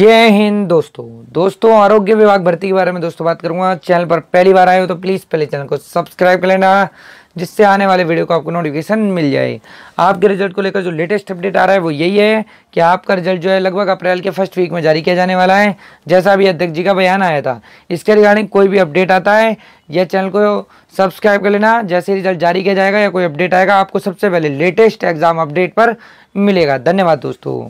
जय हिंद दोस्तों दोस्तों आरोग्य विभाग भर्ती के बारे में दोस्तों बात करूंगा चैनल पर पहली बार आए हो तो प्लीज़ पहले चैनल को सब्सक्राइब कर लेना जिससे आने वाले वीडियो को आपको नोटिफिकेशन मिल जाए आपके रिजल्ट को लेकर जो लेटेस्ट अपडेट आ रहा है वो यही है कि आपका रिजल्ट जो है लगभग अप्रैल के फर्स्ट वीक में जारी किया जाने वाला है जैसा अभी अध्यक्ष जी का बयान आया था इसके रिगार्डिंग कोई भी अपडेट आता है यह चैनल को सब्सक्राइब कर लेना जैसे रिजल्ट जारी किया जाएगा या कोई अपडेट आएगा आपको सबसे पहले लेटेस्ट एग्जाम अपडेट पर मिलेगा धन्यवाद दोस्तों